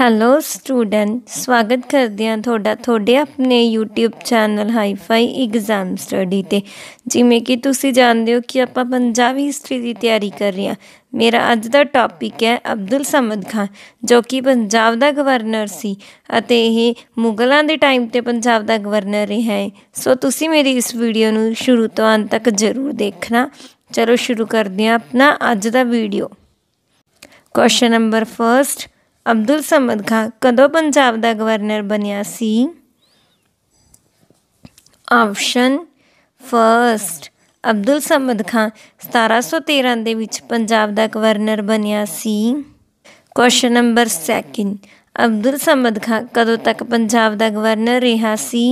hello student ਸਵਾਗਤ ਕਰਦੇ ਹਾਂ ਤੁਹਾਡਾ ਤੁਹਾਡੇ ਆਪਣੇ YouTube channel hifi exam study ਤੇ ਜਿਵੇਂ ਕਿ ਤੁਸੀਂ ਜਾਣਦੇ ਹੋ ਕਿ ਆਪਾਂ ਪੰਜਾਬੀ ਹਿਸਟਰੀ ਦੀ ਤਿਆਰੀ ਕਰ ਰਹੇ ਹਾਂ ਮੇਰਾ ਅੱਜ ਦਾ ਟੌਪਿਕ ਹੈ ਅਬਦੁਲ ਸਮਦ ਖਾਨ ਜੋ ਕਿ ਪੰਜਾਬ ਦਾ ਗਵਰਨਰ ਸੀ ਅਤੇ ਇਹ ਮੁਗਲਾਂ ਦੇ ਟਾਈਮ ਤੇ ਪੰਜਾਬ ਦਾ ਗਵਰਨਰ ਰਿਹਾ ਹੈ ਸੋ ਤੁਸੀਂ ਮੇਰੀ ਇਸ ਵੀਡੀਓ ਨੂੰ ਸ਼ੁਰੂ ਤੋਂ ਅੰਤ ਤੱਕ ਜ਼ਰੂਰ ਦੇਖਣਾ ਚਲੋ ਸ਼ੁਰੂ ਕਰਦੇ ਹਾਂ ਆਪਣਾ ਅੱਜ ਦਾ video question number 1 Abdul Samad Khan ਕਦੋਂ ਪੰਜਾਬ ਦਾ ਗਵਰਨਰ ਬਣਿਆ ਸੀ ਆਪਸ਼ਨ ਫਰਸਟ ਅਬਦੁਲ ਸਮਦ ਖਾਨ 1713 ਦੇ ਵਿੱਚ ਪੰਜਾਬ ਦਾ ਗਵਰਨਰ ਬਣਿਆ ਸੀ ਕੁਐਸਚਨ ਨੰਬਰ 2 ਅਬਦੁਲ ਸਮਦ ਖਾਨ ਕਦੋਂ ਤੱਕ ਪੰਜਾਬ ਦਾ ਗਵਰਨਰ ਰਿਹਾ ਸੀ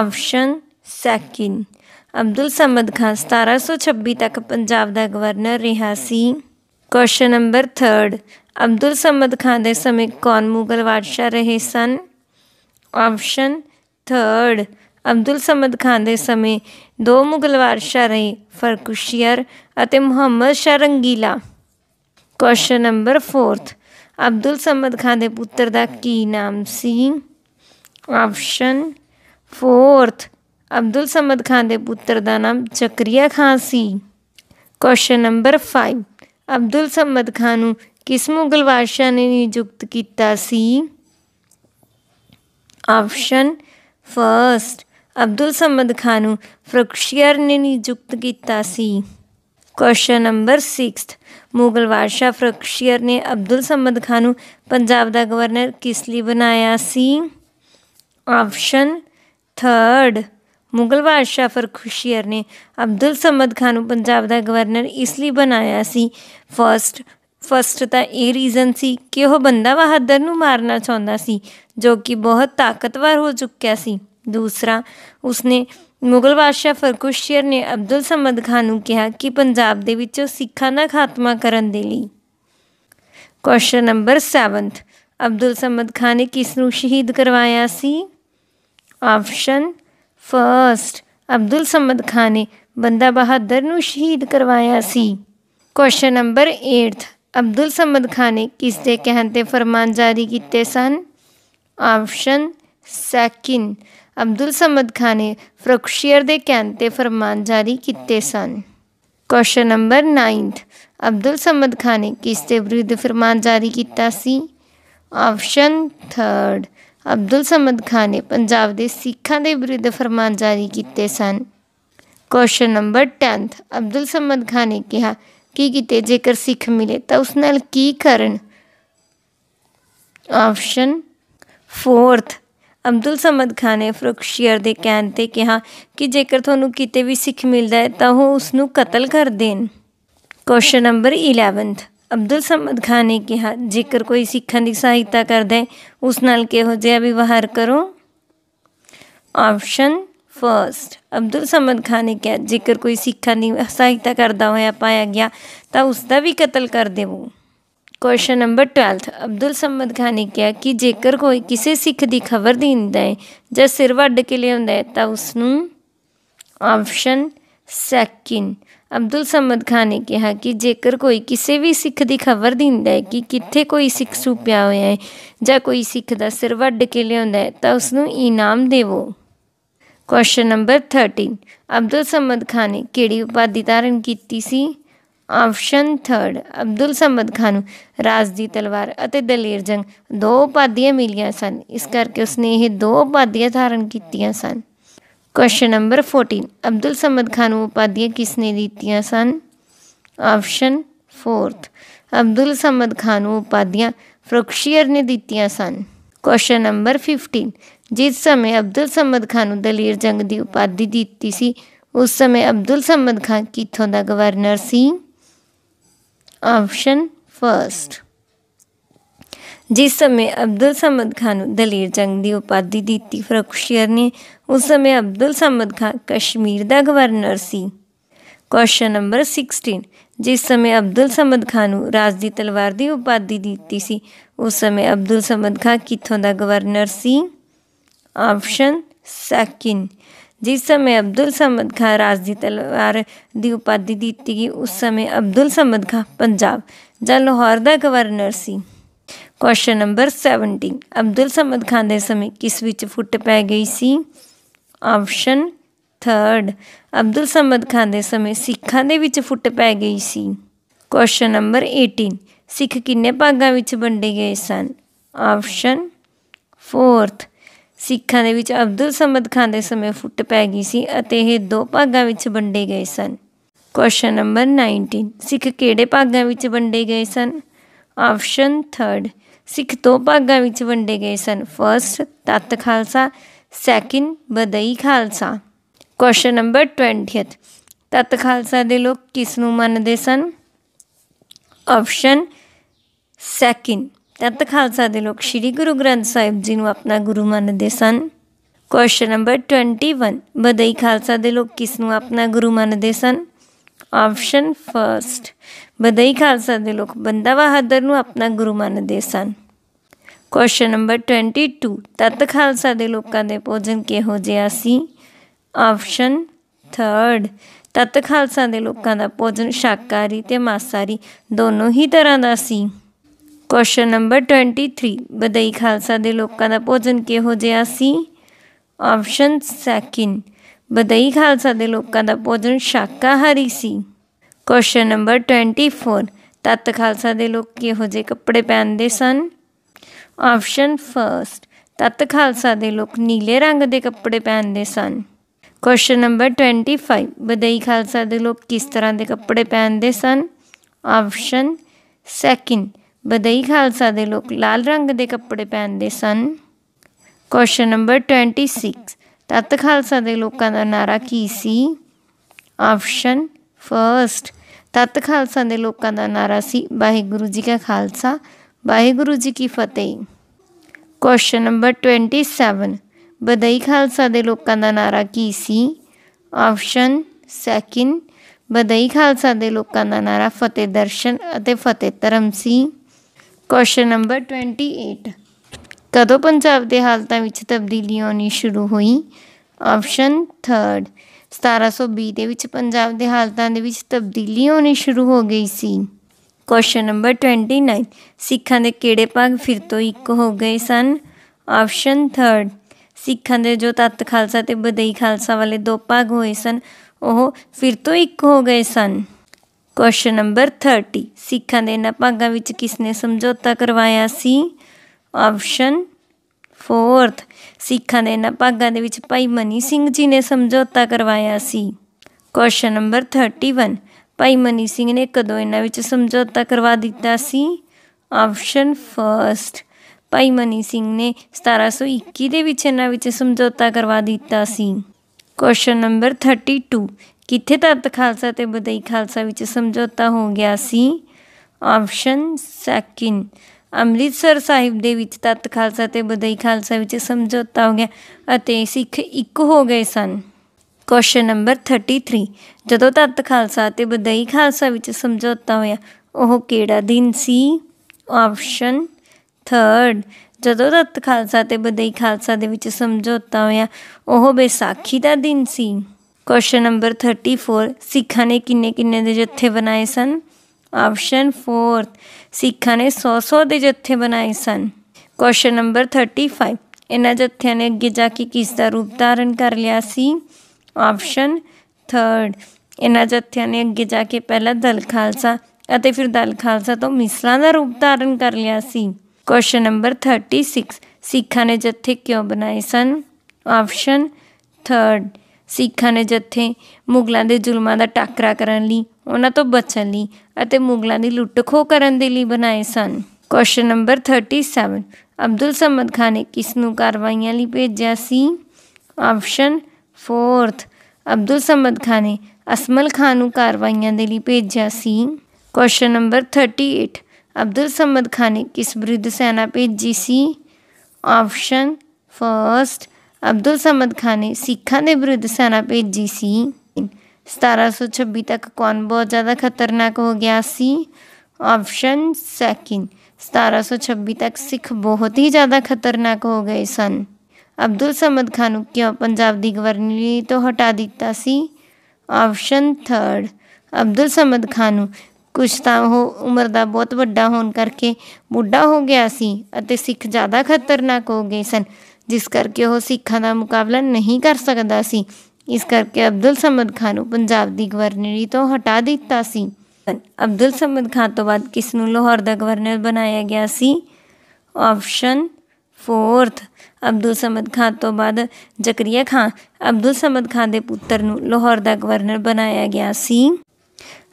ਆਪਸ਼ਨ 2 ਅਬਦੁਲ ਸਮਦ ਖਾਨ 1726 ਤੱਕ ਪੰਜਾਬ ਦਾ ਗਵਰਨਰ ਰਿਹਾ ਸੀ ਕੁਐਸਚਨ ਨੰਬਰ 3 ਅਬਦੁਲ ਸਮਦ ਖਾਨ ਦੇ ਸਮੇਂ ਕੌਣ ਮੁਗਲ ਬਾਦਸ਼ਾਹ ਰਹੇ ਸਨ ਆਪਸ਼ਨ 3 ਅਬਦੁਲ ਸਮਦ ਖਾਨ ਦੇ ਸਮੇਂ ਦੋ ਮੁਗਲ ਬਾਦਸ਼ਾਹ ਰਹੇ ਫਰਕੁਸ਼ੀਅਰ ਅਤੇ ਮੁਹੰਮਦ ਸ਼ਰੰਗੀਲਾ ਕੁਐਸਚਨ ਨੰਬਰ 4 ਅਬਦੁਲ ਸਮਦ ਖਾਨ ਦੇ ਪੁੱਤਰ ਦਾ ਕੀ ਨਾਮ ਸੀ ਆਪਸ਼ਨ 4 ਅਬਦੁਲ ਸਮਦ ਖਾਨ ਦੇ ਪੁੱਤਰ ਦਾ ਨਾਮ ਚਕਰੀਆ ਖਾਨ ਸੀ ਕੁਐਸਚਨ ਨੰਬਰ 5 ਅਬਦੁਲ ਸਮਦ ਖਾਨ ਨੂੰ ਕਿਸ ਮੁਗਲ ਬਾਦਸ਼ਾਹ ਨੇ ਨਿਯੁਕਤ ਕੀਤਾ ਸੀ ਆਪਸ਼ਨ ਫਰਸਟ ਅਬਦੁਲ ਸਮਦ ਖਾਨ ਨੂੰ ਫਰਕਸ਼ੀਅਰ ਨੇ ਨਿਯੁਕਤ ਕੀਤਾ ਸੀ ਕੁਐਸਚਨ ਨੰਬਰ 6 ਮੁਗਲ ਬਾਦਸ਼ਾਹ ਫਰਕਸ਼ੀਅਰ ਨੇ ਅਬਦੁਲ ਸਮਦ ਖਾਨ ਨੂੰ ਪੰਜਾਬ ਦਾ ਗਵਰਨਰ ਕਿਸ ਲਈ ਬਣਾਇਆ ਸੀ ਆਪਸ਼ਨ 3 ਮੁਗਲ ਬਾਦਸ਼ਾਹ ਫਰਕਸ਼ੀਅਰ ਨੇ ਅਬਦੁਲ ਸਮਦ ਖਾਨ ਨੂੰ ਪੰਜਾਬ ਦਾ ਗਵਰਨਰ ਇਸ ਲਈ ਬਣਾਇਆ ਸੀ ਫਰਸਟ ਫਸਟ ਤਾਂ ਇਹ ਰੀਜ਼ਨ ਸੀ ਕਿ ਉਹ ਬੰਦਾ ਬਹਾਦਰ ਨੂੰ ਮਾਰਨਾ ਚਾਹੁੰਦਾ ਸੀ ਜੋ ਕਿ ਬਹੁਤ ਤਾਕਤਵਰ ਹੋ ਚੁੱਕਿਆ ਸੀ ਦੂਸਰਾ ਉਸਨੇ ਮੁਗਲ ਬਾਦਸ਼ਾਹ ਫਰਕੁਸ਼ੀਰ ਨੇ ਅਬਦੁਲ ਸਮਦ ਖਾਨ ਨੂੰ ਕਿਹਾ ਕਿ ਪੰਜਾਬ ਦੇ ਵਿੱਚੋਂ ਸਿੱਖਾਂ ਦਾ ਖਾਤਮਾ ਕਰਨ ਦੇ ਲਈ ਕੁਐਸਚਨ ਨੰਬਰ 7 ਅਬਦੁਲ ਸਮਦ ਖਾਨ ਨੇ ਕਿਸ ਨੂੰ ਸ਼ਹੀਦ ਕਰਵਾਇਆ ਸੀ ਆਪਸ਼ਨ ਫਰਸਟ ਅਬਦੁਲ ਸਮਦ ਖਾਨ ਨੇ ਬੰਦਾ ਬਹਾਦਰ ਨੂੰ ਸ਼ਹੀਦ ਕਰਵਾਇਆ ਸੀ ਕੁਐਸਚਨ ਨੰਬਰ 8 ਅਬਦੁਲ ਸਮਦ ਖਾਨ ਨੇ ਕਿਸ ਦੇ ਕਹਿਣ ਤੇ ਫਰਮਾਨ ਜਾਰੀ ਕੀਤੇ ਸਨ ਆਪਸ਼ਨ ਸੈਕਿੰਡ ਅਬਦੁਲ ਸਮਦ ਖਾਨ ਨੇ ਫਰਕਸ਼ੀਅਰ ਦੇ ਕਹਿਣ ਤੇ ਫਰਮਾਨ ਜਾਰੀ ਕੀਤੇ ਸਨ ਕੁਐਸਚਨ ਨੰਬਰ 9 ਅਬਦੁਲ ਸਮਦ ਖਾਨ ਨੇ ਕਿਸ ਦੇ ਵਿਰੁੱਧ ਫਰਮਾਨ ਜਾਰੀ ਕੀਤਾ ਸੀ ਆਪਸ਼ਨ 3 ਅਬਦੁਲ ਸਮਦ ਖਾਨ ਨੇ ਪੰਜਾਬ ਦੇ ਸਿੱਖਾਂ ਦੇ ਵਿਰੁੱਧ ਫਰਮਾਨ ਜਾਰੀ ਕੀਤੇ ਸਨ ਕੁਐਸਚਨ ਨੰਬਰ 10 ਅਬਦੁਲ ਸਮਦ ਖਾਨ ਨੇ ਕਿਹਾ ਕੀ ਕੀਤੇ ਜੇਕਰ ਸਿੱਖ ਮਿਲੇ ਤਾਂ ਉਸ ਨਾਲ ਕੀ ਕਰਨ ਆਪਸ਼ਨ 4th ਅਬਦੁਲ ਸਮਦ ਖਾਨ ਨੇ ਫਰੁਖਸ਼ੀਅਰ ਦੇ ਕਹਿਣ ਤੇ ਕਿਹਾ ਕਿ ਜੇਕਰ ਤੁਹਾਨੂੰ ਕਿਤੇ ਵੀ ਸਿੱਖ ਮਿਲਦਾ ਹੈ ਤਾਂ ਉਹ ਉਸ ਨੂੰ ਕਤਲ ਕਰ ਦੇਣ question number 11th Abdul Samad Khan ਨੇ ਕਿਹਾ ਜੇਕਰ ਕੋਈ ਸਿੱਖਾਂ ਦੀ ਸਹਾਇਤਾ ਕਰਦਾ ਹੈ ਉਸ ਨਾਲ ਕਿਹੋ ਜਿਹਾ ਵਿਵਹਾਰ ਕਰੋ ਆਪਸ਼ਨ ਫਰਸਟ ਅਬਦੁਲ ਸਮਦ ਖਾਨ ਨੇ ਕਿਹਾ ਜੇਕਰ ਕੋਈ ਸਿੱਖਾਂ ਦੀ ਸਹਾਇਤਾ ਕਰਦਾ ਹੋਇਆ ਪਾਇਆ ਗਿਆ ਤਾਂ ਉਸ ਦਾ ਵੀ ਕਤਲ ਕਰ ਦੇਵੋ ਕੁਐਸਚਨ ਨੰਬਰ 12 ਅਬਦੁਲ ਸਮਦ ਖਾਨ ਨੇ ਕਿਹਾ ਕਿ ਜੇਕਰ ਕੋਈ ਕਿਸੇ ਸਿੱਖ ਦੀ ਖਬਰ ਦਿੰਦਾ ਹੈ ਜਾਂ ਸਿਰ ਵੱਢ ਕੇ ਲਿਆਉਂਦਾ ਹੈ ਤਾਂ ਉਸ ਨੂੰ ਆਪਸ਼ਨ ਸੈਕਿੰਡ ਅਬਦੁਲ ਸਮਦ ਖਾਨ ਨੇ ਕਿਹਾ ਕਿ ਜੇਕਰ ਕੋਈ ਕਿਸੇ ਵੀ ਸਿੱਖ ਦੀ ਖਬਰ ਦਿੰਦਾ ਹੈ ਕਿ ਕਿੱਥੇ ਕੋਈ ਸਿੱਖ ਸੁਪਿਆ ਹੋਇਆ ਹੈ ਜਾਂ ਕੋਈ ਸਿੱਖ ਦਾ ਸਿਰ ਵੱਢ ਕੇ ਲਿਆਉਂਦਾ ਹੈ ਤਾਂ ਉਸ ਨੂੰ ਇਨਾਮ ਦੇਵੋ ਕੁਐਸਚਨ ਨੰਬਰ 13 ਅਬਦੁਲ ਸਮਦ ਖਾਨ ਨੇ ਕਿਹੜੀ ਉਪਾਧੀ ਧਾਰਨ ਕੀਤੀ ਸੀ ਆਪਸ਼ਨ 3 ਅਬਦੁਲ ਸਮਦ ਖਾਨ ਨੂੰ ਰਾਜ ਦੀ ਤਲਵਾਰ ਅਤੇ ਦਲੇਰ ਜੰਗ ਦੋ ਉਪਾਧੀਆਂ ਮਿਲੀਆਂ ਸਨ ਇਸ ਕਰਕੇ ਉਸਨੇ ਇਹ ਦੋ ਉਪਾਧੀਆਂ ਧਾਰਨ ਕੀਤੀਆਂ ਸਨ ਕੁਐਸਚਨ ਨੰਬਰ 14 ਅਬਦੁਲ ਸਮਦ ਖਾਨ ਨੂੰ ਉਪਾਧੀਆਂ ਨੇ ਦਿੱਤੀਆਂ ਸਨ ਆਪਸ਼ਨ 4 ਅਬਦੁਲ ਸਮਦ ਖਾਨ ਨੂੰ ਉਪਾਧੀਆਂ ਫਰੁਖਸ਼ੀਅਰ ਨੇ ਦਿੱਤੀਆਂ ਸਨ ਕੁਐਸਚਨ ਨੰਬਰ 15 ਜਿਸ ਸਮੇਂ ਅਬਦੁਲ ਸਮਦ ਖਾਨ ਨੂੰ ਦਲੇਰ ਜੰਗ ਦੀ ਉਪਾਧੀ ਦਿੱਤੀ ਸੀ ਉਸ ਸਮੇਂ ਅਬਦੁਲ ਸਮਦ ਖਾਨ ਕਿੱਥੋਂ ਦਾ ਗਵਰਨਰ ਸੀ ਆਪਸ਼ਨ ਫਰਸਟ ਜਿਸ ਸਮੇਂ ਅਬਦੁਲ ਸਮਦ ਖਾਨ ਨੂੰ ਦਲੇਰ ਜੰਗ ਦੀ ਉਪਾਧੀ ਦਿੱਤੀ ਫਰਕਸ਼ੀਰ ਨੇ ਉਸ ਸਮੇਂ ਅਬਦੁਲ ਸਮਦ ਖਾਨ ਕਸ਼ਮੀਰ ਦਾ ਗਵਰਨਰ ਸੀ ਕੁਐਸਚਨ ਨੰਬਰ 16 ਜਿਸ ਸਮੇਂ ਅਬਦੁਲ ਸਮਦ ਖਾਨ ਨੂੰ ਰਾਜ ਦੀ ਤਲਵਾਰ ਦੀ ਉਪਾਧੀ ਦਿੱਤੀ ਸੀ ਉਸ ਸਮੇਂ ਅਬਦੁਲ ਸਮਦ ਖਾਨ ਕਿੱਥੋਂ ਦਾ ਗਵਰਨਰ ਸੀ ਆਪਸ਼ਨ ਸੈਕਿੰਡ ਜਿਸ ਸਮੇ ਅਬਦੁਲ ਸਮਦ ਖਾਨ ਰਾਜ ਦੀ ਤਲਵਾਰ ਦੀ ਉਪਾਧੀ ਦਿੱਤੀ ਗਈ ਉਸ ਸਮੇਂ ਅਬਦੁਲ ਸਮਦ ਖਾਨ ਪੰਜਾਬ ਜਾਂ ਲਾਹੌਰ ਦਾ ਗਵਰਨਰ ਸੀ ਕੁਐਸਚਨ ਨੰਬਰ 17 ਅਬਦੁਲ ਸਮਦ ਖਾਨ ਦੇ ਸਮੇਂ ਕਿਸ ਵਿੱਚ ਫੁੱਟ ਪੈ ਗਈ ਸੀ ਆਪਸ਼ਨ 3 ਅਬਦੁਲ ਸਮਦ ਖਾਨ ਦੇ ਸਮੇਂ ਸਿੱਖਾਂ ਦੇ ਵਿੱਚ ਫੁੱਟ ਪੈ ਗਈ ਸੀ ਕੁਐਸਚਨ ਨੰਬਰ 18 ਸਿੱਖ ਕਿੰਨੇ ਭਾਗਾਂ ਵਿੱਚ ਵੰਡੇ ਗਏ ਸਨ ਆਪਸ਼ਨ 4 ਸਿੱਖਾਂ ਦੇ ਵਿੱਚ ਅਬਦੁਲ ਸਮਦ ਖਾਨ ਦੇ ਸਮੇਂ ਫੁੱਟ ਪੈ ਗਈ ਸੀ ਅਤੇ ਇਹ ਦੋ ਭਾਗਾਂ ਵਿੱਚ ਵੰਡੇ ਗਏ ਸਨ ਕੁਐਸਚਨ ਨੰਬਰ 19 ਸਿੱਖ ਕਿਹੜੇ ਭਾਗਾਂ ਵਿੱਚ ਵੰਡੇ ਗਏ ਸਨ ਆਪਸ਼ਨ 3 ਸਿੱਖ ਦੋ ਭਾਗਾਂ ਵਿੱਚ ਵੰਡੇ ਗਏ ਸਨ first Tat Khalsa second Bandai Khalsa question number 20 Tat Khalsa ਦੇ ਲੋਕ ਕਿਸ ਨੂੰ ਮੰਨਦੇ ਸਨ ਆਪਸ਼ਨ ਸੈਕਿੰਡ ਤਤ ਖਾਲਸਾ ਦੇ ਲੋਕ ਸ੍ਰੀ ਗੁਰੂ ਗ੍ਰੰਥ ਸਾਹਿਬ ਜੀ ਨੂੰ ਆਪਣਾ ਗੁਰੂ ਮੰਨਦੇ ਸਨ ਕੁਐਸਚਨ ਨੰਬਰ 21 ਬਦਈ ਖਾਲਸਾ ਦੇ ਲੋਕ ਕਿਸ ਨੂੰ ਆਪਣਾ ਗੁਰੂ ਮੰਨਦੇ ਸਨ ਆਪਸ਼ਨ ਫਰਸਟ ਬਦਈ ਖਾਲਸਾ ਦੇ ਲੋਕ ਬੰਦਾ ਬਹਾਦਰ ਨੂੰ ਆਪਣਾ ਗੁਰੂ ਮੰਨਦੇ ਸਨ ਕੁਐਸਚਨ ਨੰਬਰ 22 ਤਤ ਖਾਲਸਾ ਦੇ ਲੋਕਾਂ ਦੇ ਭੋਜਨ ਕਿਹੋ ਜਿਹਾ ਸੀ ਆਪਸ਼ਨ 3 ਤਤ ਖਾਲਸਾ ਦੇ ਲੋਕਾਂ ਦਾ ਭੋਜਨ ਸ਼ਾਕਾਹਾਰੀ ਤੇ ਮਾਸਾਹਾਰੀ ਦੋਨੋਂ ਹੀ ਤਰ੍ਹਾਂ ਦਾ ਸੀ ਕੁਐਸਚਨ ਨੰਬਰ 23 ਬਦਈ ਖਾਲਸਾ ਦੇ ਲੋਕਾਂ ਦਾ ਭੋਜਨ ਕਿਹੋ ਜਿਹਾ ਸੀ ਆਪਸ਼ਨ ਸੈਕਿੰਡ ਬਦਈ ਖਾਲਸਾ ਦੇ ਲੋਕਾਂ ਦਾ ਭੋਜਨ ਸ਼ਾਕਾਹਾਰੀ ਸੀ ਕੁਐਸਚਨ ਨੰਬਰ 24 ਤਤ ਖਾਲਸਾ ਦੇ ਲੋਕ ਕਿਹੋ ਜਿਹੇ ਕੱਪੜੇ ਪਹਿਨਦੇ ਸਨ ਆਪਸ਼ਨ ਫਰਸਟ ਤਤ ਖਾਲਸਾ ਦੇ ਲੋਕ ਨੀਲੇ ਰੰਗ ਦੇ ਕੱਪੜੇ ਪਹਿਨਦੇ ਸਨ ਕੁਐਸਚਨ ਨੰਬਰ 25 ਬਦਈ ਖਾਲਸਾ ਦੇ ਲੋਕ ਕਿਸ ਤਰ੍ਹਾਂ ਦੇ ਕੱਪੜੇ ਪਹਿਨਦੇ ਸਨ ਆਪਸ਼ਨ ਸੈਕਿੰਡ ਬਦਈ ਖਾਲਸਾ ਦੇ ਲੋਕ ਲਾਲ ਰੰਗ ਦੇ ਕੱਪੜੇ ਪਹਿਨਦੇ ਸਨ ਕੁਐਸਚਨ ਨੰਬਰ 26 ਤਤ ਖਾਲਸਾ ਦੇ ਲੋਕਾਂ ਦਾ ਨਾਰਾ ਕੀ ਸੀ ਆਪਸ਼ਨ ਫਰਸਟ ਤਤ ਖਾਲਸਾ ਦੇ ਲੋਕਾਂ ਦਾ ਨਾਰਾ ਸੀ ਵਾਹਿਗੁਰੂ ਜੀ ਕਾ ਖਾਲਸਾ ਵਾਹਿਗੁਰੂ ਜੀ ਕੀ ਫਤਿਹ ਕੁਐਸਚਨ ਨੰਬਰ 27 ਬਦਈ ਖਾਲਸਾ ਦੇ ਲੋਕਾਂ ਦਾ ਨਾਰਾ ਕੀ ਸੀ ਆਪਸ਼ਨ ਸੈਕਿੰਡ ਬਦਈ ਖਾਲਸਾ ਦੇ ਲੋਕਾਂ ਦਾ ਨਾਰਾ ਫਤਿਹ ਦਰਸ਼ਨ ਅਤੇ ਫਤਿਹ ਧਰਮ ਸੀ ਕੁਐਸਚਨ ਨੰਬਰ 28 ਕਦੋਂ ਪੰਜਾਬ ਦੇ ਹਾਲਤਾਂ ਵਿੱਚ ਤਬਦੀਲੀ ਆਉਣੀ ਸ਼ੁਰੂ ਹੋਈ ਆਪਸ਼ਨ 3 1720 ਦੇ ਵਿੱਚ ਪੰਜਾਬ ਦੇ ਹਾਲਤਾਂ ਦੇ ਵਿੱਚ ਤਬਦੀਲੀ ਆਉਣੀ ਸ਼ੁਰੂ ਹੋ ਗਈ ਸੀ ਕੁਐਸਚਨ ਨੰਬਰ 29 ਸਿੱਖਾਂ ਦੇ ਕਿਹੜੇ ਭਾਗ ਫਿਰ ਤੋਂ ਇੱਕ ਹੋ ਗਏ ਸਨ ਆਪਸ਼ਨ 3 ਸਿੱਖਾਂ ਦੇ ਜੋ ਤਤ ਖਾਲਸਾ ਤੇ ਬਦਈ ਖਾਲਸਾ ਵਾਲੇ ਦੋ ਭਾਗ ਹੋਏ ਸਨ ਉਹ ਫਿਰ ਤੋਂ ਇੱਕ ਹੋ ਗਏ ਸਨ ਕੁਐਸਚਨ ਨੰਬਰ 30 ਸਿੱਖਾਂ ਦੇ ਨਾ ਭਾਗਾਂ ਵਿੱਚ ਕਿਸ ਨੇ ਸਮਝੌਤਾ ਕਰਵਾਇਆ ਸੀ ਆਪਸ਼ਨ 4th ਸਿੱਖਾਂ ਦੇ ਨਾ ਭਾਗਾਂ ਦੇ ਵਿੱਚ ਭਾਈ ਮਨੀ ਸਿੰਘ ਜੀ ਨੇ ਸਮਝੌਤਾ ਕਰਵਾਇਆ ਸੀ ਕੁਐਸਚਨ ਨੰਬਰ 31 ਭਾਈ ਮਨੀ ਸਿੰਘ ਨੇ ਕਦੋਂ ਇਹਨਾਂ ਵਿੱਚ ਸਮਝੌਤਾ ਕਰਵਾ ਦਿੱਤਾ ਸੀ ਆਪਸ਼ਨ 1st ਭਾਈ ਮਨੀ ਸਿੰਘ ਨੇ 1721 ਦੇ ਵਿੱਚ ਇਹਨਾਂ ਵਿੱਚ ਸਮਝੌਤਾ ਕਰਵਾ ਦਿੱਤਾ ਸੀ ਕੁਐਸਚਨ ਨੰਬਰ 32 ਕਿੱਥੇ ਤੱਕ ਖਾਲਸਾ ਤੇ ਬਦਈ ਖਾਲਸਾ ਵਿੱਚ ਸਮਝੌਤਾ ਹੋ ਗਿਆ ਸੀ ਆਪਸ਼ਨ ਸੈਕਿੰਡ ਅੰਮ੍ਰਿਤਸਰ ਸਾਹਿਬ ਦੇ ਵਿੱਚ ਤਤ ਖਾਲਸਾ ਤੇ ਬਦਈ ਖਾਲਸਾ ਵਿੱਚ ਸਮਝੌਤਾ ਹੋ ਗਿਆ ਅਤੇ ਸਿੱਖ ਇੱਕ ਹੋ ਗਏ ਸਨ ਕੁਐਸਚਨ ਨੰਬਰ 33 ਜਦੋਂ ਤਤ ਖਾਲਸਾ ਤੇ ਬਦਈ ਖਾਲਸਾ ਵਿੱਚ ਸਮਝੌਤਾ ਹੋਇਆ ਉਹ ਕਿਹੜਾ ਦਿਨ ਸੀ ਆਪਸ਼ਨ 3 ਜਦੋਂ ਤਤ ਖਾਲਸਾ ਤੇ ਬਦਈ ਖਾਲਸਾ ਦੇ ਵਿੱਚ ਸਮਝੌਤਾ ਹੋਇਆ ਉਹ ਬੇਸਾਖੀ ਦਾ ਦਿਨ ਸੀ ਕੁਐਸਚਨ ਨੰਬਰ 34 ਸਿੱਖਾਂ ਨੇ ਕਿੰਨੇ ਕਿੰਨੇ ਦੇ ਜੱਥੇ ਬਣਾਏ ਸਨ ਆਪਸ਼ਨ 4 ਸਿੱਖਾਂ ਨੇ 100-100 ਦੇ ਜੱਥੇ ਬਣਾਏ ਸਨ ਕੁਐਸਚਨ ਨੰਬਰ 35 ਇਹਨਾਂ ਜੱਥਿਆਂ ਨੇ ਅੱਗੇ ਜਾ ਕੇ ਕਿਸ ਦਾ ਰੂਪ ਧਾਰਨ ਕਰ ਲਿਆ ਸੀ ਆਪਸ਼ਨ 3 ਇਹਨਾਂ ਜੱਥਿਆਂ ਨੇ ਅੱਗੇ ਜਾ ਕੇ ਪਹਿਲਾਂ ਦਲ ਖਾਲਸਾ ਅਤੇ ਫਿਰ ਦਲ ਖਾਲਸਾ ਤੋਂ ਮਿਸਲਾਂ ਦਾ ਰੂਪ ਧਾਰਨ ਕਰ ਲਿਆ ਸੀ ਕੁਐਸਚਨ ਨੰਬਰ 36 ਸਿੱਖਾਂ ਨੇ ਜੱਥੇ ਕਿਉਂ ਬਣਾਏ ਸਨ ਆਪਸ਼ਨ 3 ਸਿੱਖਾਂ ਨੇ ਜੱਥੇ ਮੁਗਲਾਂ ਦੇ ਜ਼ੁਲਮਾਂ ਦਾ ਟਾਕਰਾ ਕਰਨ ਲਈ ਉਹਨਾਂ ਤੋਂ ਬਚਣ ਲਈ ਅਤੇ ਮੁਗਲਾਂ ਦੀ ਲੁੱਟਖੋ ਕਰਨ ਦੇ ਲਈ ਬਣਾਏ ਸਨ ਕੁਐਸਚਨ ਨੰਬਰ 37 ਅਬਦੁਲ ਸਮਦ ਖਾਨ ਨੇ ਕਿਸ ਨੂੰ ਕਾਰਵਾਈਆਂ ਲਈ ਭੇਜਿਆ ਸੀ ਆਪਸ਼ਨ 4th ਅਬਦੁਲ ਸਮਦ ਖਾਨ ਨੇ ਅਸਮਲ ਖਾਨ ਨੂੰ ਕਾਰਵਾਈਆਂ ਦੇ ਲਈ ਭੇਜਿਆ ਸੀ ਕੁਐਸਚਨ ਨੰਬਰ 38 ਅਬਦੁਲ ਸਮਦ ਖਾਨ ਨੇ ਕਿਸ ਵਿਰੁੱਧ ਸੈਨਾ ਭੇਜੀ ਸੀ ਆਪਸ਼ਨ 1st ਅਬਦੁਲ ਸਮਦ ਖਾਨ ਨੇ ਸਿੱਖਾਂ ਦੇ ਵਿਰੁੱਧ ਸੈਨਾ ਭੇਜੀ ਸੀ 1726 ਤੱਕ ਕੌਣ ਬਹੁਤ ਜ਼ਿਆਦਾ ਖਤਰਨਾਕ ਹੋ ਗਿਆ ਸੀ ਆਪਸ਼ਨ ਸੈਕਿੰਡ 1726 ਤੱਕ ਸਿੱਖ ਬਹੁਤ ਹੀ ਜ਼ਿਆਦਾ ਖਤਰਨਾਕ ਹੋ ਗਏ ਸਨ ਅਬਦੁਲ ਸਮਦ ਖਾਨ ਨੂੰ ਕਿਉਂ ਪੰਜਾਬ ਦੀ ਗਵਰਨਰੀ ਤੋਂ ਹਟਾ ਦਿੱਤਾ ਸੀ ਆਪਸ਼ਨ 3 ਅਬਦੁਲ ਸਮਦ ਖਾਨ ਨੂੰ ਕੁਛ ਤਾਂ ਉਹ ਉਮਰ ਦਾ ਬਹੁਤ ਵੱਡਾ ਹੋਣ ਕਰਕੇ ਬੁੱਢਾ ਹੋ ਗਿਆ ਸੀ ਅਤੇ ਸਿੱਖ ਜ਼ਿਆਦਾ ਖਤਰਨਾਕ ਹੋ ਗਏ ਸਨ ਜਿਸ ਕਰਕੇ ਉਹ ਸਿੱਖਾਂ ਦਾ ਮੁਕਾਬਲਾ ਨਹੀਂ ਕਰ ਸਕਦਾ ਸੀ ਇਸ ਕਰਕੇ ਅਬਦੁਲ ਸਮਦ ਖਾਨ ਨੂੰ ਪੰਜਾਬ ਦੀ ਗਵਰਨਰੀ ਤੋਂ ਹਟਾ ਦਿੱਤਾ ਸੀ ਅਬਦੁਲ ਸਮਦ ਖਾਨ ਤੋਂ ਬਾਅਦ ਕਿਸ ਨੂੰ ਲਾਹੌਰ ਦਾ ਗਵਰਨਰ ਬਣਾਇਆ ਗਿਆ ਸੀ ਆਪਸ਼ਨ 4th ਅਬਦੁਲ ਸਮਦ ਖਾਨ ਤੋਂ ਬਾਅਦ ਜ਼ਕਰੀਆ ਖਾਨ ਅਬਦੁਲ ਸਮਦ ਖਾਨ ਦੇ ਪੁੱਤਰ ਨੂੰ ਲਾਹੌਰ ਦਾ ਗਵਰਨਰ ਬਣਾਇਆ ਗਿਆ ਸੀ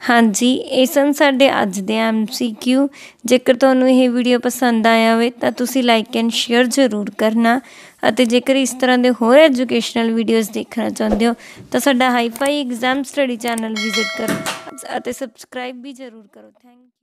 ਹਾਂਜੀ ਇਹ ਸਨ ਸਾਡੇ ਅੱਜ ਦੇ ਐਮਸੀਕਿਊ ਜੇਕਰ ਤੁਹਾਨੂੰ ਇਹ ਵੀਡੀਓ ਪਸੰਦ ਆਇਆ ਹੋਵੇ ਤਾਂ ਤੁਸੀਂ ਲਾਈਕ ਐਂਡ ਸ਼ੇਅਰ ਜ਼ਰੂਰ ਕਰਨਾ ਅਤੇ ਜੇਕਰ ਇਸ ਤਰ੍ਹਾਂ ਦੇ ਹੋਰ ਐਜੂਕੇਸ਼ਨਲ ਵੀਡੀਓਜ਼ ਦੇਖਣਾ ਚਾਹੁੰਦੇ ਹੋ ਤਾਂ ਸਾਡਾ hifi exam study channel visit ਕਰੋ ਅਤੇ ਸਬਸਕ੍ਰਾਈਬ ਵੀ ਜ਼ਰੂਰ ਕਰੋ ਥੈਂਕ